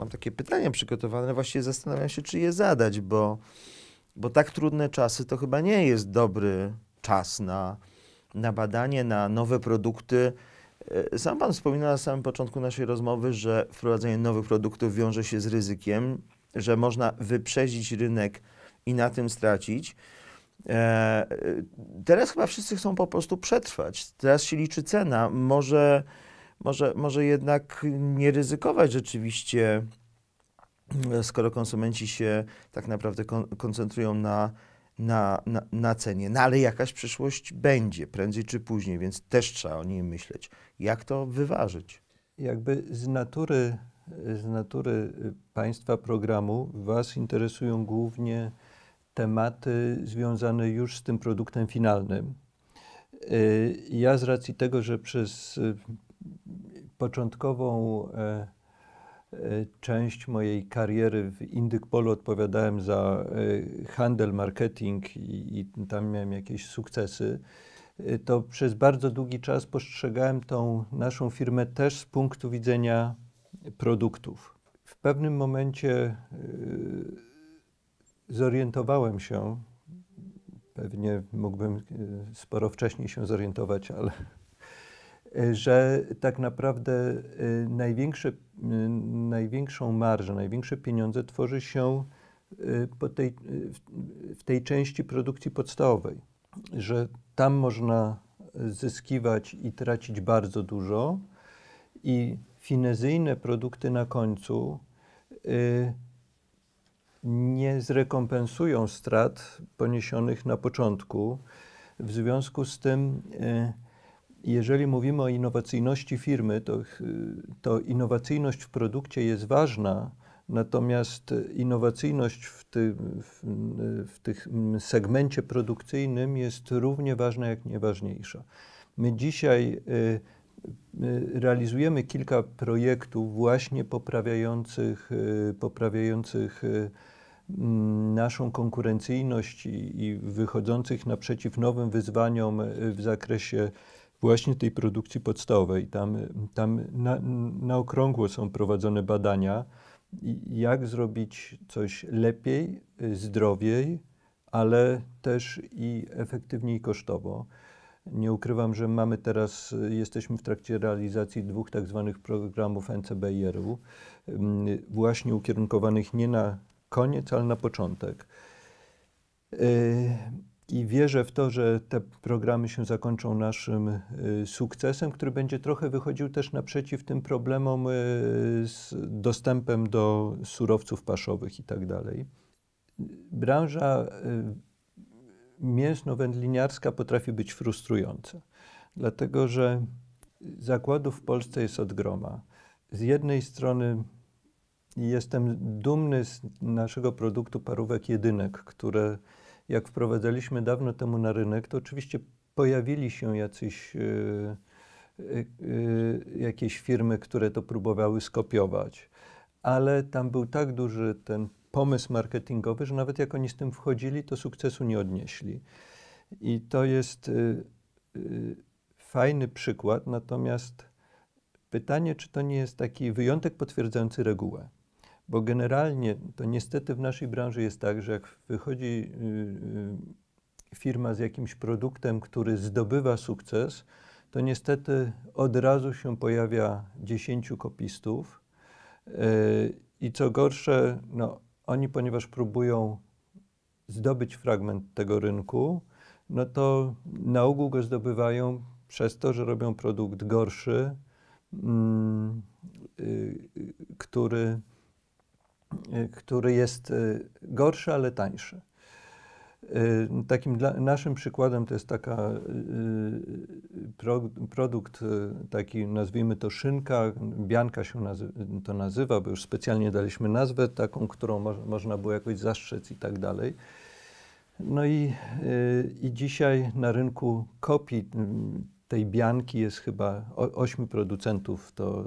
mam takie pytania przygotowane, właściwie zastanawiam się, czy je zadać, bo, bo tak trudne czasy to chyba nie jest dobry czas na, na badanie, na nowe produkty. E, sam Pan wspominał na samym początku naszej rozmowy, że wprowadzenie nowych produktów wiąże się z ryzykiem, że można wyprzedzić rynek i na tym stracić. E, e, teraz chyba wszyscy chcą po prostu przetrwać. Teraz się liczy cena. Może może, może jednak nie ryzykować rzeczywiście, e, skoro konsumenci się tak naprawdę kon koncentrują na, na, na, na, cenie. No ale jakaś przyszłość będzie, prędzej czy później, więc też trzeba o niej myśleć. Jak to wyważyć? Jakby z natury, z natury y, państwa programu Was interesują głównie tematy związane już z tym produktem finalnym. Y, ja z racji tego, że przez y, początkową e, e, część mojej kariery w Indyk odpowiadałem za e, handel, marketing i, i tam miałem jakieś sukcesy to przez bardzo długi czas postrzegałem tą naszą firmę też z punktu widzenia produktów. W pewnym momencie zorientowałem się, pewnie mógłbym sporo wcześniej się zorientować, ale E, że tak naprawdę e, największe, największą marżę, największe pieniądze tworzy się e, tej, w tej części produkcji podstawowej, że tam można zyskiwać i tracić bardzo dużo i finezyjne produkty na końcu nie zrekompensują strat poniesionych na początku. W związku z tym jeżeli mówimy o innowacyjności firmy, to, to innowacyjność w produkcie jest ważna, Natomiast innowacyjność w tym, w, w segmencie produkcyjnym jest równie ważna jak nieważniejsza. My dzisiaj y, y realizujemy kilka projektów właśnie poprawiających, y, poprawiających y, naszą konkurencyjność i, i wychodzących naprzeciw nowym wyzwaniom w zakresie właśnie tej produkcji podstawowej. Tam, tam na, na okrągło są prowadzone badania, jak zrobić coś lepiej, zdrowiej, ale też i efektywniej kosztowo. Nie ukrywam, że mamy teraz, jesteśmy w trakcie realizacji dwóch tak zwanych programów NCBR-u, właśnie ukierunkowanych nie na koniec, ale na początek. E, i wierzę w to, że te programy się zakończą naszym y, sukcesem, który będzie trochę wychodził też naprzeciw tym problemom y, z dostępem do surowców paszowych i tak dalej. Branża y, mięsno-wędliniarska potrafi być frustrująca, dlatego że zakładów w Polsce jest od groma. Z jednej strony jestem dumny z naszego produktu parówek jedynek, które jak wprowadzaliśmy dawno temu na rynek, to oczywiście pojawili się jacyś, yy, yy, jakieś firmy, które to próbowały skopiować, ale tam był tak duży ten pomysł marketingowy, że nawet jak oni z tym wchodzili, to sukcesu nie odnieśli. I to jest fajny przykład, natomiast pytanie, czy to nie jest taki wyjątek potwierdzający regułę bo generalnie to niestety w naszej branży jest tak, że jak wychodzi y, y, firma z jakimś produktem, który zdobywa sukces, to niestety od razu się pojawia 10 kopistów. Y, I co gorsze, no, oni, ponieważ próbują zdobyć fragment tego rynku, no to na ogół go zdobywają przez to, że robią produkt gorszy, mm, który Y, który jest y, gorszy, ale tańszy. Y, takim dla, naszym przykładem to jest taka pro, produkt, taki nazwijmy to szynka, bianka się nazy to nazywa, bo już specjalnie daliśmy nazwę taką, którą mo można było jakoś zastrzec i tak dalej. No i, i dzisiaj na rynku kopii tej bianki jest chyba ośmiu producentów to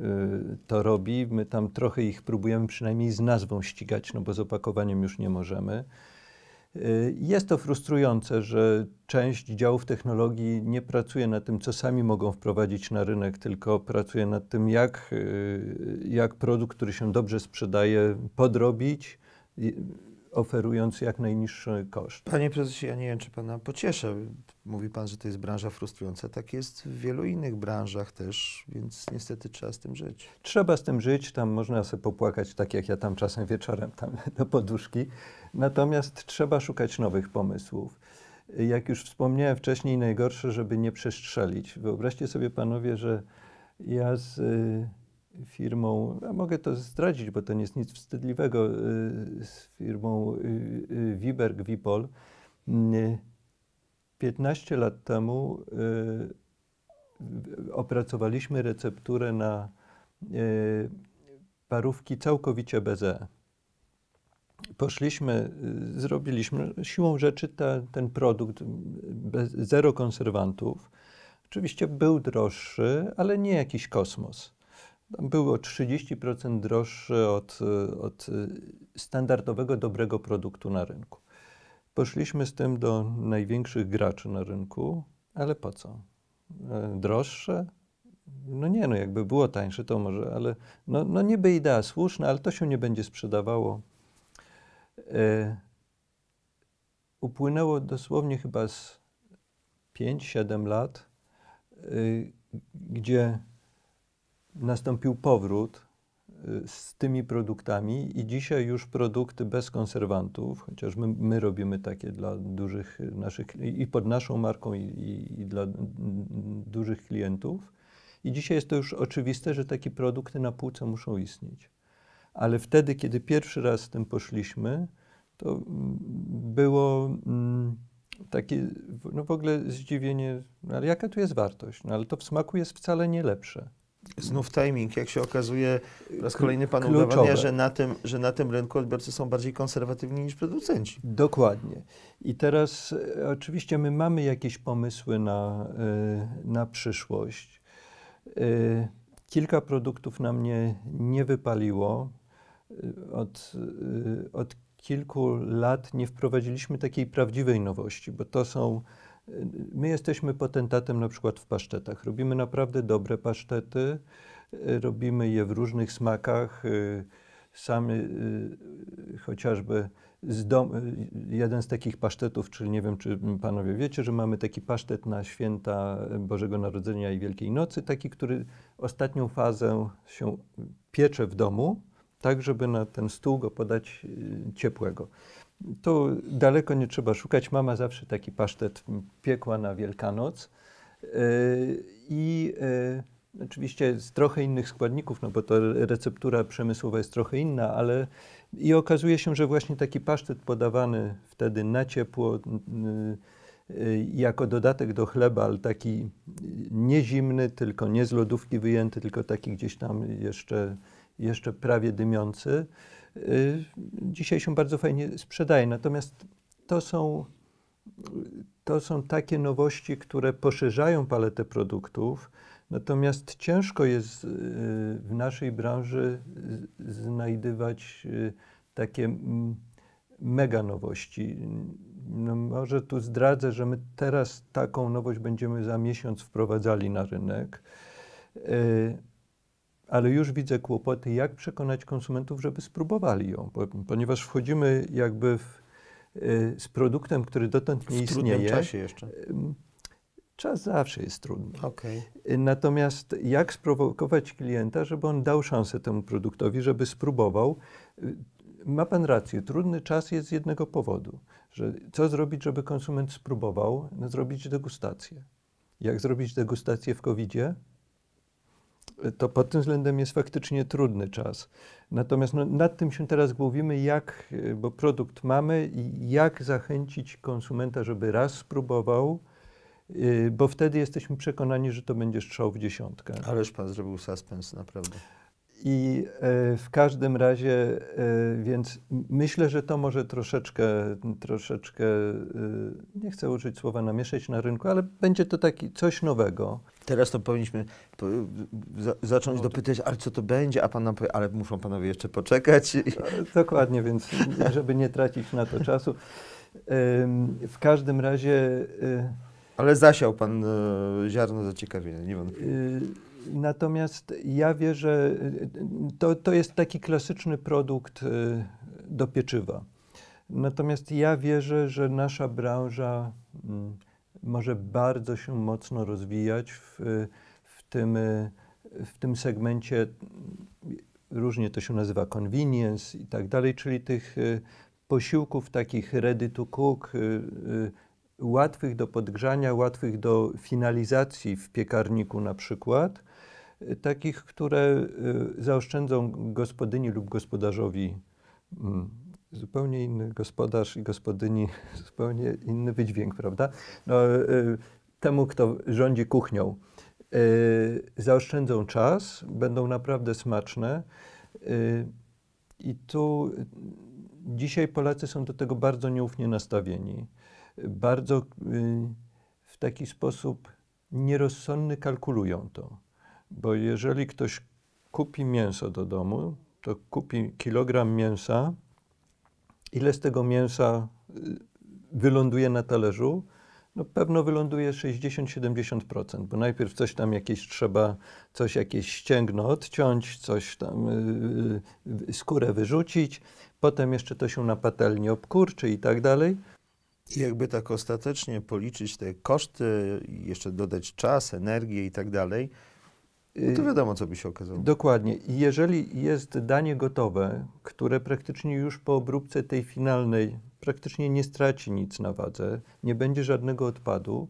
Y, to robi. My tam trochę ich próbujemy przynajmniej z nazwą ścigać, no bo z opakowaniem już nie możemy. Y, jest to frustrujące, że część działów technologii nie pracuje nad tym, co sami mogą wprowadzić na rynek, tylko pracuje nad tym, jak, y, jak produkt, który się dobrze sprzedaje, podrobić oferując jak najniższy koszt. Panie prezesie, ja nie wiem, czy pana pocieszę. Mówi pan, że to jest branża frustrująca. Tak jest w wielu innych branżach też, więc niestety trzeba z tym żyć. Trzeba z tym żyć, tam można sobie popłakać, tak jak ja tam czasem wieczorem tam do poduszki. Natomiast trzeba szukać nowych pomysłów. Jak już wspomniałem wcześniej, najgorsze, żeby nie przestrzelić. Wyobraźcie sobie panowie, że ja z y, firmą, ja mogę to zdradzić, bo to nie jest nic wstydliwego, y, z firmą y, y, Wiberg Wipol. 15 lat temu opracowaliśmy recepturę na parówki całkowicie bez E. Poszliśmy, zrobiliśmy siłą rzeczy ten produkt bez, zero konserwantów. Oczywiście był droższy, ale nie jakiś kosmos były o 30% droższe od, od standardowego, dobrego produktu na rynku. Poszliśmy z tym do największych graczy na rynku, ale po co? E, droższe? No nie, no jakby było tańsze, to może, ale no, no niby idea słuszna, ale to się nie będzie sprzedawało. E, upłynęło dosłownie chyba z 5-7 lat, e, gdzie nastąpił powrót y, z tymi produktami i dzisiaj już produkty bez konserwantów, chociaż my, my robimy takie dla dużych naszych i pod naszą marką i, i, i dla dużych klientów. I dzisiaj jest to już oczywiste, że takie produkty na półce muszą istnieć. Ale wtedy, kiedy pierwszy raz z tym poszliśmy, to było mm, takie no w ogóle zdziwienie, no ale jaka tu jest wartość? No ale to w smaku jest wcale nie lepsze Znów timing, jak się okazuje, po raz kolejny pan Kluczowe. udowadnia, że na, tym, że na tym rynku odbiorcy są bardziej konserwatywni niż producenci. Dokładnie. I teraz e, oczywiście my mamy jakieś pomysły na, e, na przyszłość. E, kilka produktów na mnie nie wypaliło. Od, od kilku lat nie wprowadziliśmy takiej prawdziwej nowości, bo to są My jesteśmy potentatem na przykład w pasztetach. Robimy naprawdę dobre pasztety, y, robimy je w różnych smakach. Y, Sam y, chociażby z dom, jeden z takich pasztetów, czyli nie wiem, czy panowie wiecie, że mamy taki pasztet na święta Bożego Narodzenia i Wielkiej Nocy, taki, który ostatnią fazę się piecze w domu, tak żeby na ten stół go podać ciepłego. Tu daleko nie trzeba szukać. Mama zawsze taki pasztet piekła na Wielkanoc. Y, I y, oczywiście z trochę innych składników, no bo to receptura przemysłowa jest trochę inna, ale i okazuje się, że właśnie taki pasztet podawany wtedy na ciepło y, jako dodatek do chleba, ale taki nie zimny, tylko nie z lodówki wyjęty, tylko taki gdzieś tam jeszcze, jeszcze prawie dymiący Y, dzisiaj się bardzo fajnie sprzedaje. Natomiast to są, to są takie nowości, które poszerzają paletę produktów, natomiast ciężko jest y, w naszej branży znajdywać y, takie mega nowości. No może tu zdradzę, że my teraz taką nowość będziemy za miesiąc wprowadzali na rynek ale już widzę kłopoty, jak przekonać konsumentów, żeby spróbowali ją, ponieważ wchodzimy jakby w, y, z produktem, który dotąd nie w istnieje. W czasie jeszcze. Czas zawsze jest trudny. Okay. Natomiast jak sprowokować klienta, żeby on dał szansę temu produktowi, żeby spróbował? Y, ma pan rację, trudny czas jest z jednego powodu, że co zrobić, żeby konsument spróbował? No, zrobić degustację. Jak zrobić degustację w covid -zie? to pod tym względem jest faktycznie trudny czas. Natomiast no, nad tym się teraz głowimy, jak, e, bo produkt mamy, jak zachęcić konsumenta, żeby raz spróbował, e, bo wtedy jesteśmy przekonani, że to będzie strzał w dziesiątkę. Ależ pan zrobił suspens, naprawdę. I e, w każdym razie, więc myślę, że to może troszeczkę, troszeczkę, nie chcę użyć słowa namieszać na rynku, ale będzie to taki coś nowego. Teraz to powinniśmy po, za, zacząć no, dopytać, ale co to będzie, a pan powie, ale muszą panowie jeszcze poczekać. No, dokładnie, więc żeby nie tracić na to czasu. W każdym razie... Y, ale zasiał pan y, ziarno zaciekawienia, nie wątpię. Y, natomiast ja wierzę, to, to jest taki klasyczny produkt do pieczywa. Natomiast ja wierzę, że nasza branża mm, może bardzo się mocno rozwijać w, w, tym, w tym segmencie, różnie to się nazywa convenience i tak dalej, czyli tych e, posiłków takich ready to cook, e, e, łatwych do podgrzania, łatwych do finalizacji w piekarniku na przykład, takich, które zaoszczędzą gospodyni lub gospodarzowi mm, zupełnie inny gospodarz i gospodyni, zupełnie inny wydźwięk, prawda? No, y, temu, kto rządzi kuchnią, y, zaoszczędzą czas, będą naprawdę smaczne. Y, I tu dzisiaj Polacy są do tego bardzo nieufnie nastawieni. Bardzo w taki sposób nierozsądny kalkulują to. Bo jeżeli ktoś kupi mięso do domu, to kupi kilogram mięsa, Ile z tego mięsa y, wyląduje na talerzu? No pewno wyląduje 60-70%, bo najpierw coś tam jakieś trzeba, coś jakieś ścięgno odciąć, coś tam yy, skórę wyrzucić, potem jeszcze to się na patelni obkurczy i tak dalej. I jakby tak ostatecznie policzyć te koszty, jeszcze dodać czas, energię i tak dalej, no to y, wiadomo, co by się okazało. Dokładnie. Jeżeli jest danie gotowe, które praktycznie już po obróbce tej finalnej praktycznie nie straci nic na wadze, nie będzie żadnego odpadu,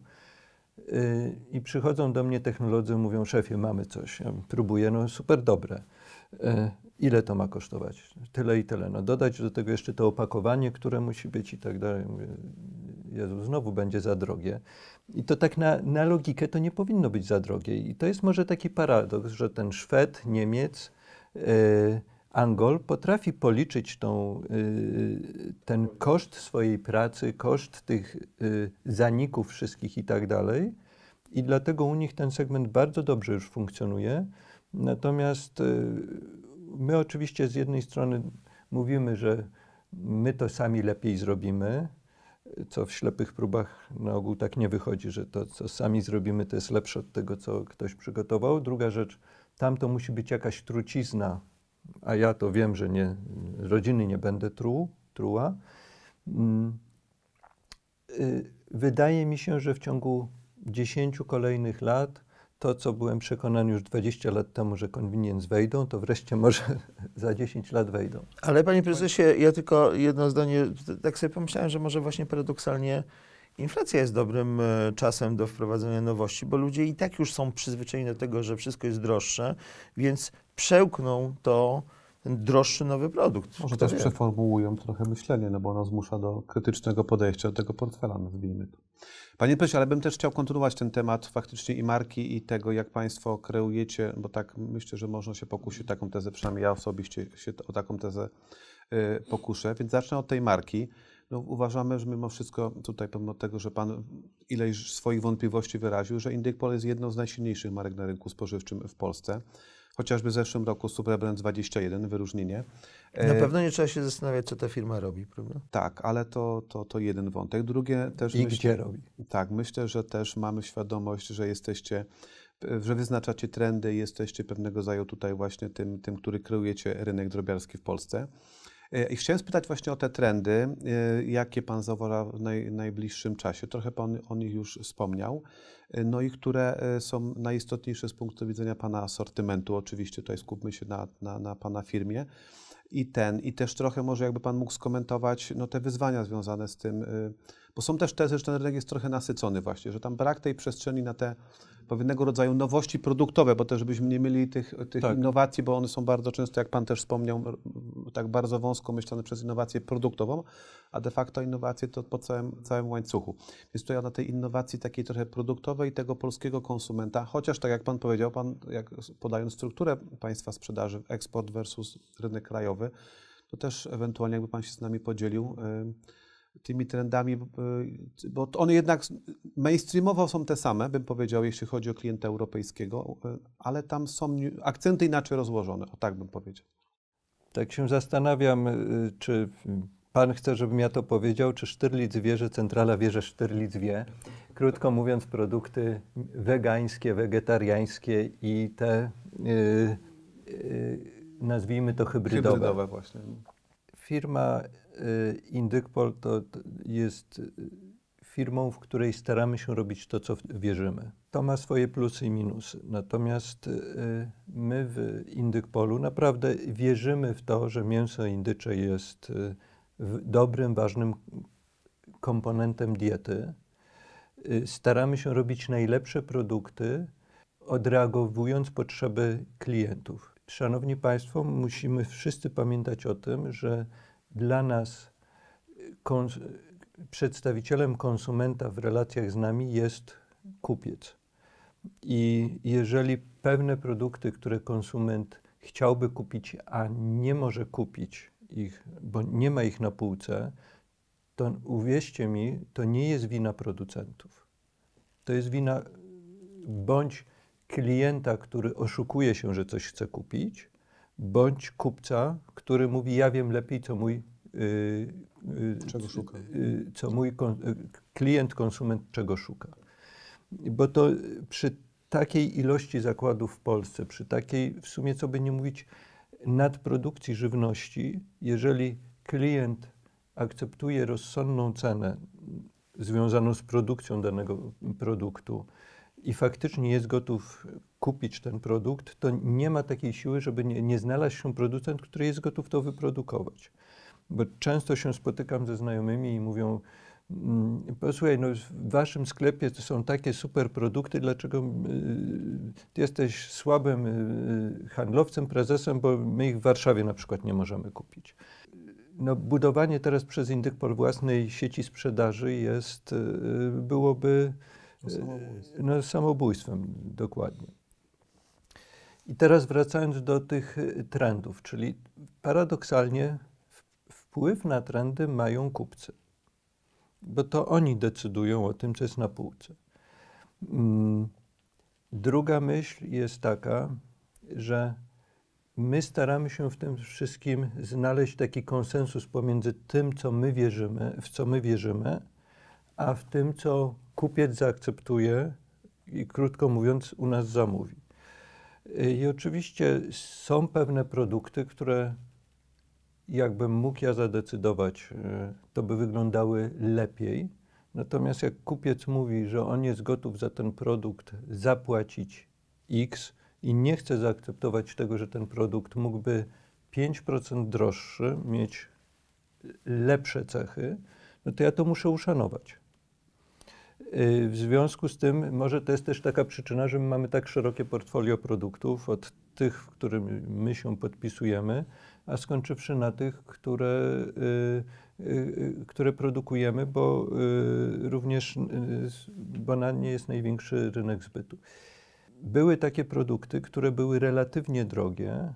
y, i przychodzą do mnie technolodzy, mówią, szefie, mamy coś. Ja próbuję, no super dobre. Y, ile to ma kosztować? Tyle i tyle. No dodać do tego jeszcze to opakowanie, które musi być i tak dalej znowu będzie za drogie. I to tak na, na logikę to nie powinno być za drogie. I to jest może taki paradoks, że ten Szwed, Niemiec, yy, Angol potrafi policzyć tą, yy, ten koszt swojej pracy, koszt tych yy, zaników wszystkich i tak dalej. I dlatego u nich ten segment bardzo dobrze już funkcjonuje. Natomiast my oczywiście z jednej strony mówimy, że my to sami lepiej zrobimy, co w ślepych próbach na ogół tak nie wychodzi, że to, co sami zrobimy, to jest lepsze od tego, co ktoś przygotował. Druga rzecz, tam to musi być jakaś trucizna, a ja to wiem, że nie, rodziny nie będę truł, truła. Mm, y, wydaje mi się, że w ciągu 10 kolejnych lat to, co byłem przekonany już 20 lat temu, że convenience wejdą, to wreszcie może za 10 lat wejdą. Ale panie prezesie, ja tylko jedno zdanie, tak sobie pomyślałem, że może właśnie paradoksalnie inflacja jest dobrym e, czasem do wprowadzenia nowości, bo ludzie i tak już są przyzwyczajeni do tego, że wszystko jest droższe, więc przełkną to droższy nowy produkt. Może też wie? przeformułują trochę myślenie, no bo ono zmusza do krytycznego podejścia do tego portfela, nazwijmy to. Panie Prezesie, ale bym też chciał kontynuować ten temat faktycznie i marki, i tego, jak Państwo kreujecie, bo tak myślę, że można się pokusić taką tezę, przynajmniej ja osobiście się o taką tezę y, pokuszę, więc zacznę od tej marki. No, uważamy, że mimo wszystko tutaj, pomimo tego, że Pan ileś swoich wątpliwości wyraził, że Indykpol jest jedną z najsilniejszych marek na rynku spożywczym w Polsce. Chociażby w zeszłym roku Superbrand 21, wyróżnienie. Na e, pewno nie trzeba się zastanawiać, co ta firma robi, prawda? Tak, ale to, to, to jeden wątek. Drugie też... I myśl, gdzie robi. Tak, myślę, że też mamy świadomość, że jesteście że wyznaczacie trendy i jesteście pewnego zajął tutaj właśnie tym, tym, który kreujecie rynek drobiarski w Polsce. E, I chciałem spytać właśnie o te trendy, e, jakie Pan zauważa w naj, najbliższym czasie. Trochę Pan o nich już wspomniał. E, no i które są najistotniejsze z punktu widzenia Pana asortymentu. Oczywiście tutaj skupmy się na, na, na Pana firmie i ten, i też trochę może jakby Pan mógł skomentować no, te wyzwania związane z tym, bo są też tezy, że ten rynek jest trochę nasycony właśnie, że tam brak tej przestrzeni na te pewnego rodzaju nowości produktowe, bo też żebyśmy nie mieli tych, tych tak. innowacji, bo one są bardzo często, jak Pan też wspomniał, tak bardzo wąsko myślane przez innowację produktową, a de facto innowacje to po całym, całym łańcuchu. Więc to ja na tej innowacji takiej trochę produktowej tego polskiego konsumenta, chociaż tak jak Pan powiedział, Pan jak podając strukturę Państwa sprzedaży, eksport versus rynek krajowy, to też ewentualnie jakby Pan się z nami podzielił, yy, tymi trendami, bo e, one jednak mainstreamowo są te same, bym powiedział, jeśli chodzi o klienta europejskiego, e, ale tam są akcenty inaczej rozłożone, o tak bym powiedział. Tak się zastanawiam, e, czy Pan chce, żebym ja to powiedział, czy Sztyrlic wie, że centrala wie, że Sztyrlic wie. Krótko mówiąc, produkty wegańskie, wegetariańskie i te, yy, yy, nazwijmy to hybrydowe. Hybrydowe właśnie. Firma Y, Indykpol to jest y, firmą, w której staramy się robić to, co wierzymy. To ma swoje plusy i minusy. Natomiast y, my w Indykpolu naprawdę wierzymy w to, że mięso indycze jest dobrym, ważnym komponentem diety. Staramy się robić najlepsze produkty, odreagowując potrzeby klientów. Szanowni Państwo, musimy wszyscy pamiętać o tym, że dla nas y, kons przedstawicielem konsumenta w relacjach z nami jest kupiec. I jeżeli pewne produkty, które konsument chciałby kupić, a nie może kupić ich, bo nie ma ich na półce, to uwierzcie mi, to nie jest wina producentów. To jest wina bądź klienta, który oszukuje się, że coś chce kupić, bądź kupca, który mówi, ja wiem lepiej, co mój, yy, czego szuka? Yy, co mój kon y, klient, konsument czego szuka. Bo to przy takiej ilości zakładów w Polsce, przy takiej, w sumie co by nie mówić, nadprodukcji żywności, jeżeli klient akceptuje rozsądną cenę związaną z produkcją danego produktu, i faktycznie jest gotów kupić ten produkt, to nie ma takiej siły, żeby nie, nie znalazł się producent, który jest gotów to wyprodukować. Bo często się spotykam ze znajomymi i mówią, mm, posłuchaj, no w waszym sklepie to są takie super produkty, dlaczego y, ty jesteś słabym y, handlowcem, prezesem, bo my ich w Warszawie na przykład nie możemy kupić. No, budowanie teraz przez Indykpol własnej sieci sprzedaży jest, y, byłoby no, samobójstwem. No, samobójstwem, dokładnie. I teraz wracając do tych y, trendów, czyli paradoksalnie wpływ na trendy mają kupcy, bo to oni decydują o tym, co jest na półce. Mm, druga myśl jest taka, że my staramy się w tym wszystkim znaleźć taki konsensus pomiędzy tym, co my wierzymy, w co my wierzymy, a w tym, co kupiec zaakceptuje i krótko mówiąc u nas zamówi. Y, I oczywiście są pewne produkty, które jakbym mógł ja zadecydować, y, to by wyglądały lepiej. Natomiast jak kupiec mówi, że on jest gotów za ten produkt zapłacić X i nie chce zaakceptować tego, że ten produkt mógłby 5% droższy, mieć lepsze cechy, no to ja to muszę uszanować. Y, w związku z tym może to jest też taka przyczyna, że my mamy tak szerokie portfolio produktów, od tych, w którym my się podpisujemy, a skończywszy na tych, które, y, y, y które produkujemy, bo y, również y, na nie jest największy rynek zbytu. Były takie produkty, które były relatywnie drogie,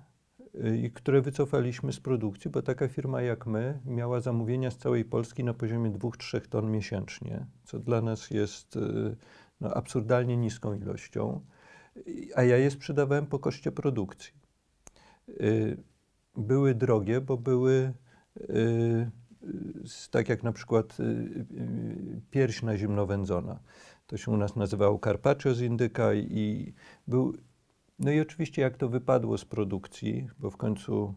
Y, i które wycofaliśmy z produkcji, bo taka firma jak my miała zamówienia z całej Polski na poziomie 2-3 ton miesięcznie, co dla nas jest y, no, absurdalnie niską ilością, y, a ja je sprzedawałem po koszcie produkcji. Były drogie, bo były tak jak na przykład pierś na zimno wędzona. To się u nas nazywało carpaccio z indyka i był no i oczywiście jak to wypadło z produkcji, bo w końcu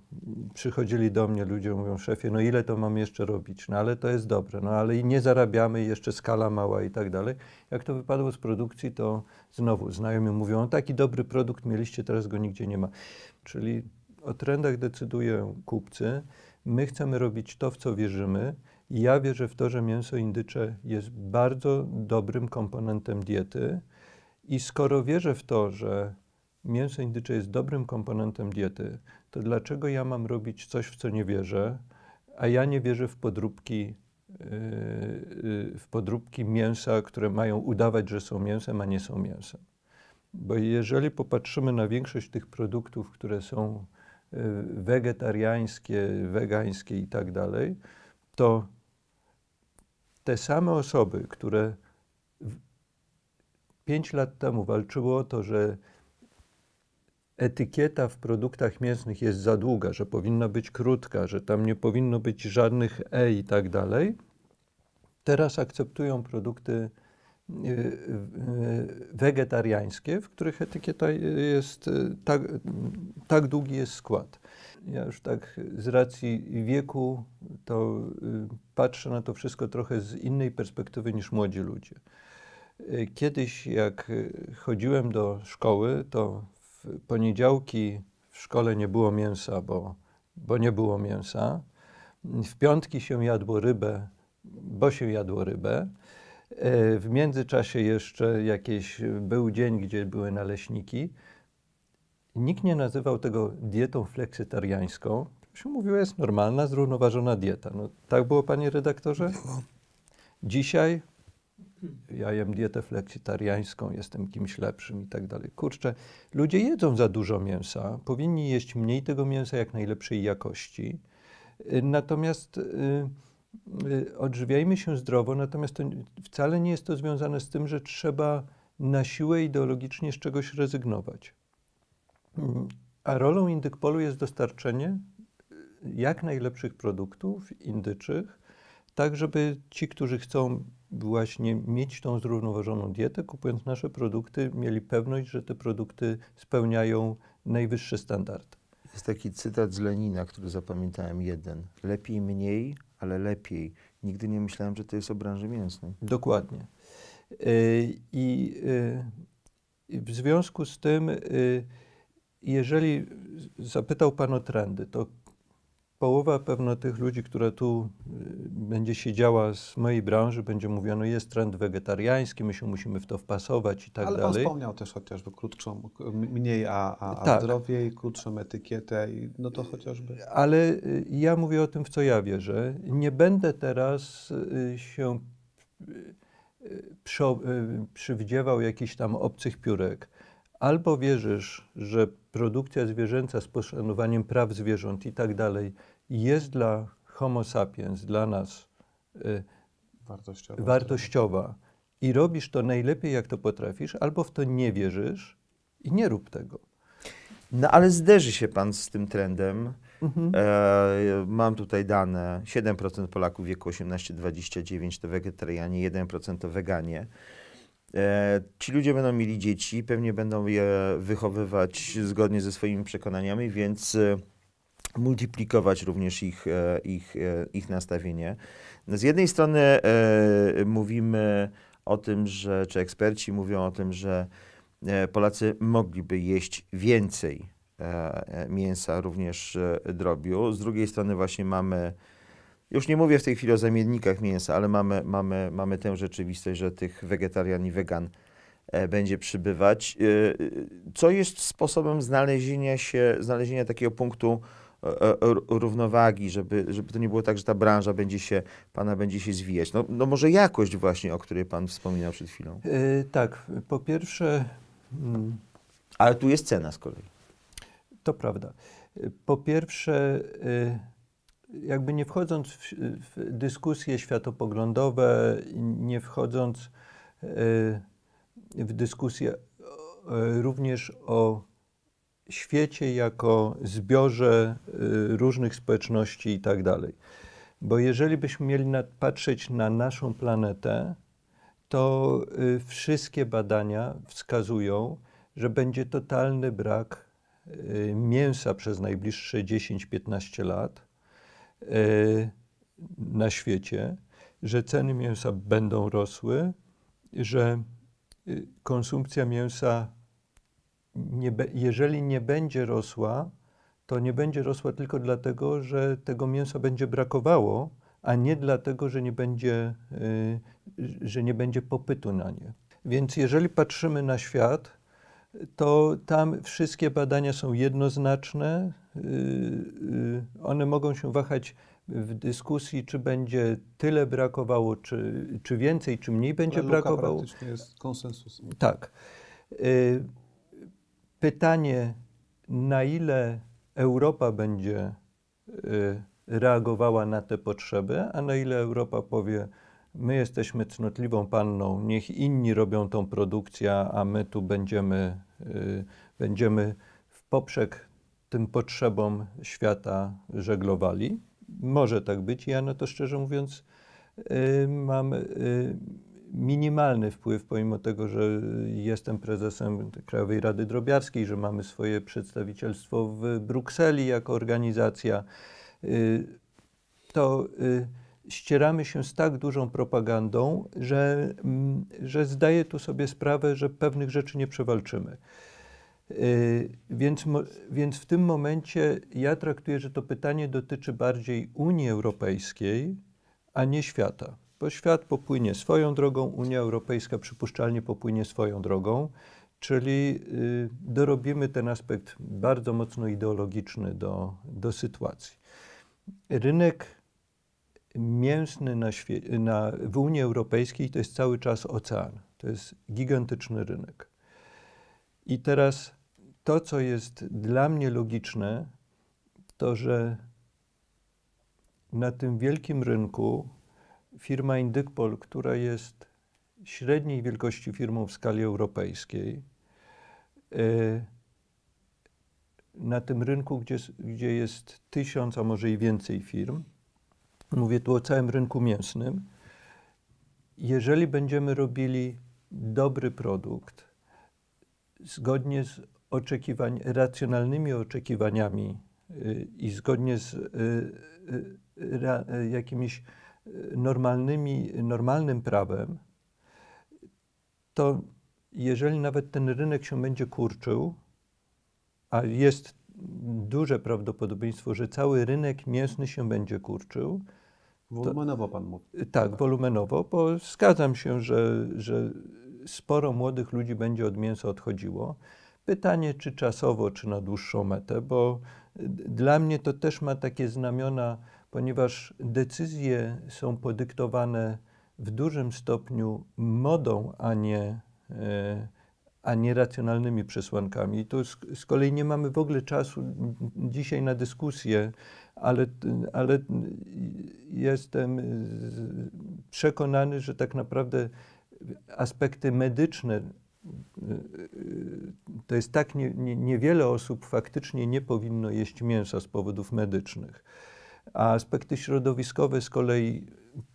przychodzili do mnie ludzie, mówią szefie, no ile to mam jeszcze robić, no ale to jest dobre, no ale i nie zarabiamy, jeszcze skala mała i tak dalej. Jak to wypadło z produkcji, to znowu znajomi mówią, taki dobry produkt mieliście, teraz go nigdzie nie ma. Czyli o trendach decydują kupcy, my chcemy robić to, w co wierzymy, i ja wierzę w to, że mięso indycze jest bardzo dobrym komponentem diety. I skoro wierzę w to, że mięso indycze jest dobrym komponentem diety, to dlaczego ja mam robić coś, w co nie wierzę, a ja nie wierzę w podróbki, yy, w podróbki mięsa, które mają udawać, że są mięsem, a nie są mięsem. Bo jeżeli popatrzymy na większość tych produktów, które są yy, wegetariańskie, wegańskie i tak dalej, to te same osoby, które pięć lat temu walczyły o to, że etykieta w produktach mięsnych jest za długa, że powinna być krótka, że tam nie powinno być żadnych E i tak dalej, teraz akceptują produkty y, y, wegetariańskie, w których etykieta jest, y, tak, tak długi jest skład. Ja już tak z racji wieku to patrzę na to wszystko trochę z innej perspektywy niż młodzi ludzie. Kiedyś jak chodziłem do szkoły, to poniedziałki w szkole nie było mięsa, bo, bo nie było mięsa. W piątki się jadło rybę, bo się jadło rybę. E, w międzyczasie jeszcze jakiś był dzień, gdzie były naleśniki. Nikt nie nazywał tego dietą fleksytariańską. Się mówiło, jest normalna, zrównoważona dieta. No, tak było, panie redaktorze? Było. Dzisiaj ja jem dietę fleksitariańską, jestem kimś lepszym i tak dalej. Kurczę, ludzie jedzą za dużo mięsa, powinni jeść mniej tego mięsa jak najlepszej jakości. Y, natomiast y, y, odżywiajmy się zdrowo, natomiast to wcale nie jest to związane z tym, że trzeba na siłę ideologicznie z czegoś rezygnować. A rolą Indykpolu jest dostarczenie jak najlepszych produktów indyczych tak żeby ci, którzy chcą właśnie mieć tą zrównoważoną dietę, kupując nasze produkty, mieli pewność, że te produkty spełniają najwyższe standardy. Jest taki cytat z Lenina, który zapamiętałem jeden. Lepiej mniej, ale lepiej. Nigdy nie myślałem, że to jest o branży mięsnej. Dokładnie. Y, I y, w związku z tym, y, jeżeli zapytał Pan o trendy, to połowa pewno tych ludzi, która tu y, będzie siedziała z mojej branży, będzie mówiła, no jest trend wegetariański, my się musimy w to wpasować i tak Ale dalej. Ale pan wspomniał też chociażby krótszą, mniej a, a, tak. a krótszą etykietę, i no to chociażby. Ale y, ja mówię o tym, w co ja wierzę. Nie będę teraz y, się przywdziewał jakichś tam obcych piórek. Albo wierzysz, że produkcja zwierzęca z poszanowaniem praw zwierząt i tak dalej jest dla Homo sapiens, dla nas y, wartościowa. wartościowa i robisz to najlepiej, jak to potrafisz, albo w to nie wierzysz i nie rób tego. No ale zderzy się pan z tym trendem. Mhm. E, mam tutaj dane: 7% Polaków w wieku 18-29 to wegetarianie, 1% to weganie. E, ci ludzie będą mieli dzieci, pewnie będą je wychowywać zgodnie ze swoimi przekonaniami, więc e, multiplikować również ich, e, ich, ich nastawienie. No, z jednej strony mówimy o tym, że, czy eksperci mówią o tym, że Polacy mogliby jeść więcej mięsa, również drobiu. Z drugiej strony właśnie mamy już nie mówię w tej chwili o zamiennikach mięsa, ale mamy, mamy, mamy tę rzeczywistość, że tych wegetarian i wegan e, będzie przybywać. E, e, co jest sposobem znalezienia się, znalezienia takiego punktu równowagi, żeby, żeby to nie było tak, że ta branża będzie się, Pana będzie się zwijać. No, no może jakość właśnie, o której Pan wspominał przed chwilą. Yy, tak, po pierwsze... Mm, ale tu jest cena z kolei. To prawda. Po pierwsze... Yy, jakby nie wchodząc w, w dyskusje światopoglądowe, nie wchodząc e, w dyskusję e, również o świecie jako zbiorze e, różnych społeczności i tak dalej. Bo jeżeli byśmy mieli patrzeć na naszą planetę, to wszystkie badania wskazują, że będzie totalny brak mięsa przez najbliższe 10-15 lat na świecie, że ceny mięsa będą rosły, że y, konsumpcja mięsa, nie be, jeżeli nie będzie rosła, to nie będzie rosła tylko dlatego, że tego mięsa będzie brakowało, a nie dlatego, że nie będzie, y, że nie będzie popytu na nie. Więc jeżeli patrzymy na świat, to tam wszystkie badania są jednoznaczne. Y, y, one mogą się wahać w dyskusji, czy będzie tyle brakowało, czy, czy więcej, czy mniej będzie Ale brakowało. Praktycznie jest konsensus. Tak. Y, pytanie, na ile Europa będzie reagowała na te potrzeby, a na ile Europa powie, my jesteśmy cnotliwą panną, niech inni robią tą produkcję, a my tu będziemy, y, będziemy w poprzek tym potrzebom świata żeglowali. Może tak być. Ja na to szczerze mówiąc y, mam y, minimalny wpływ, pomimo tego, że jestem prezesem Krajowej Rady Drobiarskiej, że mamy swoje przedstawicielstwo w Brukseli jako organizacja. To ścieramy się z tak dużą propagandą, że, mm, że zdaję tu sobie sprawę, że pewnych rzeczy nie przewalczymy. Y, więc, więc w tym momencie ja traktuję, że to pytanie dotyczy bardziej Unii Europejskiej, a nie świata. Bo świat popłynie swoją drogą, Unia Europejska przypuszczalnie popłynie swoją drogą, czyli y, dorobimy ten aspekt bardzo mocno ideologiczny do, do sytuacji. Rynek mięsny na, świecie, na w Unii Europejskiej to jest cały czas ocean. To jest gigantyczny rynek. I teraz to, co jest dla mnie logiczne, to że na tym wielkim rynku firma Indykpol, która jest średniej wielkości firmą w skali europejskiej, e, na tym rynku, gdzie, gdzie jest tysiąc, a może i więcej firm, mówię tu o całym rynku mięsnym, jeżeli będziemy robili dobry produkt zgodnie z oczekiwań, racjonalnymi oczekiwaniami y, i zgodnie z y, y, jakimiś normalnymi, normalnym prawem, to jeżeli nawet ten rynek się będzie kurczył, a jest duże prawdopodobieństwo, że cały rynek mięsny się będzie kurczył. Wolumenowo pan mówi. Tak, wolumenowo, bo zgadzam się, że, że sporo młodych ludzi będzie od mięsa odchodziło. Pytanie, czy czasowo, czy na dłuższą metę, bo y, dla mnie to też ma takie znamiona, ponieważ decyzje są podyktowane w dużym stopniu modą, a nie. Yy, a nie racjonalnymi przesłankami. I tu z, z kolei nie mamy w ogóle czasu dzisiaj na dyskusję, ale, ale jestem przekonany, że tak naprawdę aspekty medyczne to jest tak nie, nie, niewiele osób faktycznie nie powinno jeść mięsa z powodów medycznych. A aspekty środowiskowe z kolei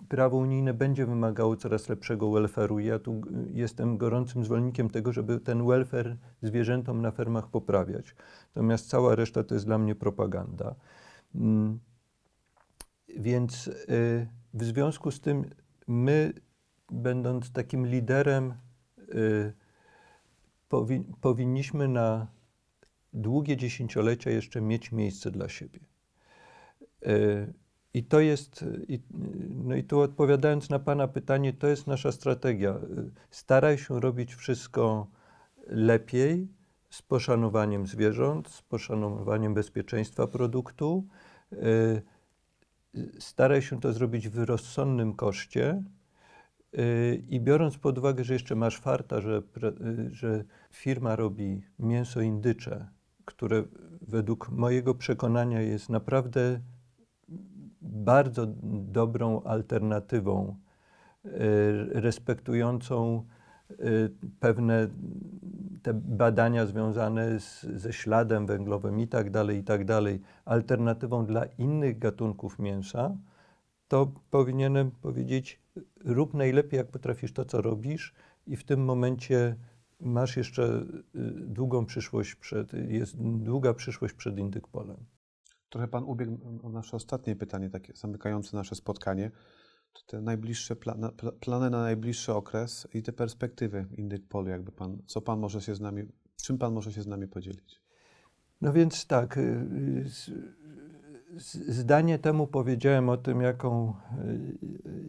prawo unijne będzie wymagało coraz lepszego welfare'u. Ja tu jestem gorącym zwolennikiem tego, żeby ten welfare zwierzętom na fermach poprawiać. Natomiast cała reszta to jest dla mnie propaganda. Mm. Więc y, w związku z tym my, będąc takim liderem, y, powi powinniśmy na długie dziesięciolecia jeszcze mieć miejsce dla siebie y, i to jest, y, i, y, no i tu odpowiadając na Pana pytanie, to jest nasza strategia. Y, staraj się robić wszystko lepiej, z poszanowaniem zwierząt, z poszanowaniem bezpieczeństwa produktu. Staraj się to zrobić w rozsądnym koszcie i biorąc pod uwagę, że jeszcze masz farta, że, że firma robi mięso indycze, które według mojego przekonania jest naprawdę bardzo dobrą alternatywą, e, respektującą e, pewne te badania związane z, ze śladem węglowym i tak dalej, i tak dalej, alternatywą dla innych gatunków mięsa, to powinienem powiedzieć, rób najlepiej, jak potrafisz to, co robisz i w tym momencie masz jeszcze y, długą przyszłość przed, jest długa przyszłość przed Indykpolem trochę Pan ubiegł nasze ostatnie pytanie, takie zamykające nasze spotkanie. Te najbliższe plany, plany na najbliższy okres i te perspektywy Indyk Polu, jakby Pan, co Pan może się z nami, czym Pan może się z nami podzielić? No więc tak, y, zdanie temu powiedziałem o tym, jaką, y,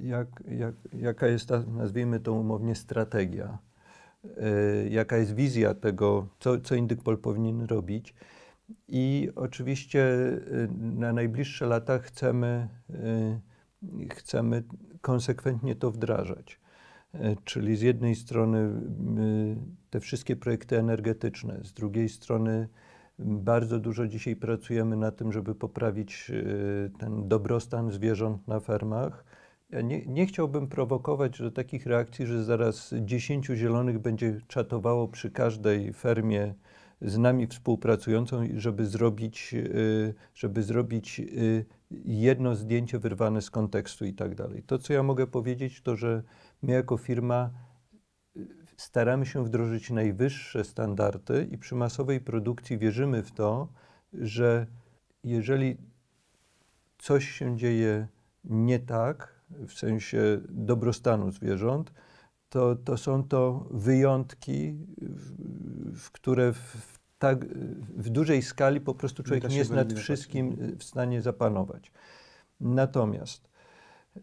jak, jak, jaka jest ta, nazwijmy to umownie, strategia, y, jaka jest wizja tego, co, co Indykpol powinien robić. I oczywiście y, na najbliższe lata chcemy, y, chcemy konsekwentnie to wdrażać. Y, czyli z jednej strony te wszystkie projekty energetyczne, z drugiej strony bardzo dużo dzisiaj pracujemy na tym, żeby poprawić ten dobrostan zwierząt na fermach. Ja nie, nie, chciałbym prowokować do takich reakcji, że zaraz 10 zielonych będzie czatowało przy każdej fermie z nami współpracującą, żeby zrobić, y, żeby zrobić y, jedno zdjęcie wyrwane z kontekstu i tak dalej. To, co ja mogę powiedzieć, to że my jako firma y, staramy się wdrożyć najwyższe standardy i przy masowej produkcji wierzymy w to, że jeżeli coś się dzieje nie tak, w sensie dobrostanu zwierząt, to, to są to wyjątki, w, które w, tak, w dużej skali po prostu człowiek nie jest nad wszystkim mhm. w stanie zapanować. Natomiast y,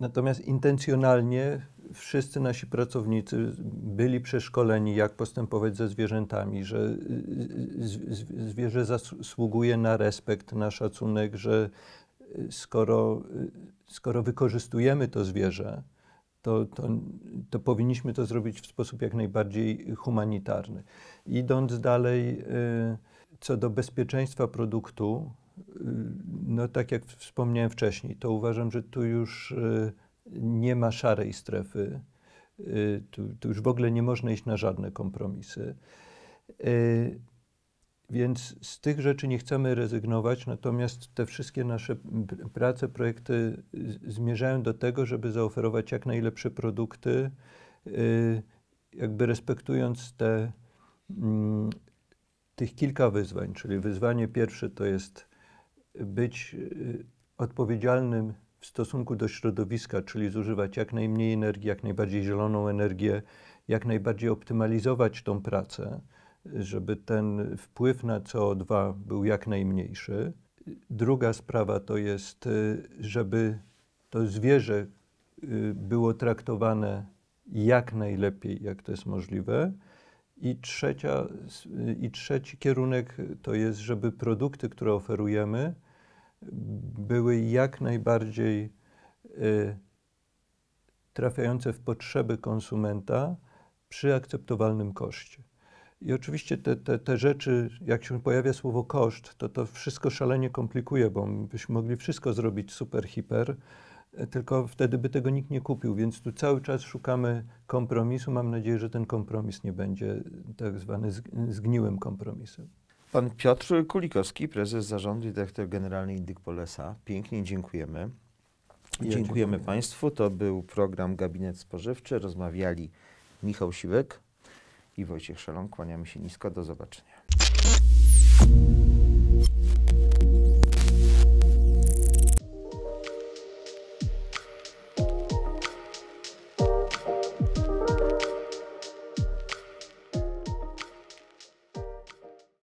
Natomiast intencjonalnie wszyscy nasi pracownicy byli przeszkoleni, jak postępować ze zwierzętami, że y, y, zwierzę zasługuje na respekt, na szacunek, że y, skoro, skoro wykorzystujemy to zwierzę, to, to, to powinniśmy to zrobić w sposób jak najbardziej humanitarny. Idąc dalej, y, co do bezpieczeństwa produktu, y, no tak jak wspomniałem wcześniej, to uważam, że tu już y, nie ma szarej strefy. Tu, tu już w ogóle nie można iść na żadne kompromisy. Więc z tych rzeczy nie chcemy rezygnować, natomiast te wszystkie nasze prace, projekty zmierzają do tego, żeby zaoferować jak najlepsze produkty, y, jakby respektując te, mm, tych kilka wyzwań. Czyli wyzwanie pierwsze to jest być y, odpowiedzialnym w stosunku do środowiska, czyli zużywać jak najmniej energii, jak najbardziej zieloną energię, jak najbardziej optymalizować tą pracę żeby ten wpływ na CO2 był jak najmniejszy. Druga sprawa to jest, y, żeby to zwierzę y, było traktowane jak najlepiej, jak to jest możliwe. I, trzecia, y, I trzeci kierunek to jest, żeby produkty, które oferujemy, były jak najbardziej y, trafiające w potrzeby konsumenta przy akceptowalnym koszcie. I oczywiście te, te, te rzeczy, jak się pojawia słowo koszt, to to wszystko szalenie komplikuje, bo byśmy mogli wszystko zrobić super, hiper, e, tylko wtedy by tego nikt nie kupił, więc tu cały czas szukamy kompromisu. Mam nadzieję, że ten kompromis nie będzie tak zwany zgniłym kompromisem. Pan Piotr Kulikowski, prezes zarządu i dyrektor generalny Indykpolesa. Pięknie dziękujemy. dziękujemy Państwu. To był program Gabinet Spożywczy. Rozmawiali Michał Siłek, i Wojciech Szalon. Kłaniamy się nisko. Do zobaczenia.